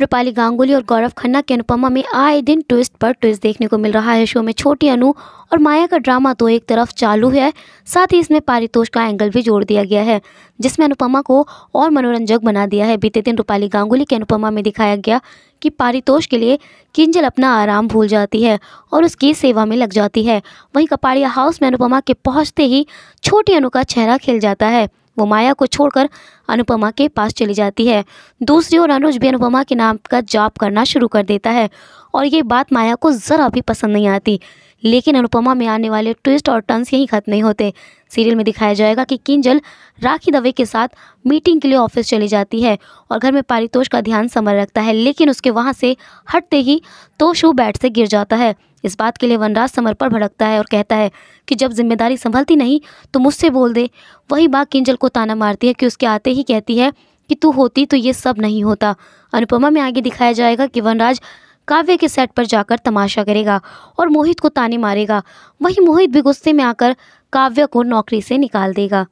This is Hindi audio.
रूपाली गांगुली और गौरव खन्ना के अनुपमा में आए दिन ट्विस्ट पर ट्विस्ट देखने को मिल रहा है शो में छोटी अनु और माया का ड्रामा तो एक तरफ चालू है साथ ही इसमें पारितोष का एंगल भी जोड़ दिया गया है जिसमें अनुपमा को और मनोरंजक बना दिया है बीते दिन रूपाली गांगुली के अनुपमा में दिखाया गया कि पारितोष के लिए किंजल अपना आराम भूल जाती है और उसकी सेवा में लग जाती है वहीं कपाड़िया हाउस में अनुपमा के पहुँचते ही छोटी अनु का चेहरा खिल जाता है वो माया को छोड़कर अनुपमा के पास चली जाती है दूसरी ओर अनुज भी अनुपमा के नाम का जाप करना शुरू कर देता है और ये बात माया को ज़रा भी पसंद नहीं आती लेकिन अनुपमा में आने वाले ट्विस्ट और टर्न्स यहीं खत्म नहीं होते सीरियल में दिखाया जाएगा कि किंजल राखी दवे के साथ मीटिंग के लिए ऑफिस चली जाती है और घर में पारितोष का ध्यान समर रखता है लेकिन उसके वहाँ से हटते ही तोशु बैट से गिर जाता है इस बात के लिए वनराज समर पर भड़कता है और कहता है कि जब जिम्मेदारी संभलती नहीं तो मुझसे बोल दे वही बात किंजल को ताना मारती है कि उसके आते ही कहती है कि तू होती तो ये सब नहीं होता अनुपमा में आगे दिखाया जाएगा कि वनराज काव्य के सेट पर जाकर तमाशा करेगा और मोहित को ताने मारेगा वहीं मोहित भी गुस्से में आकर काव्य को नौकरी से निकाल देगा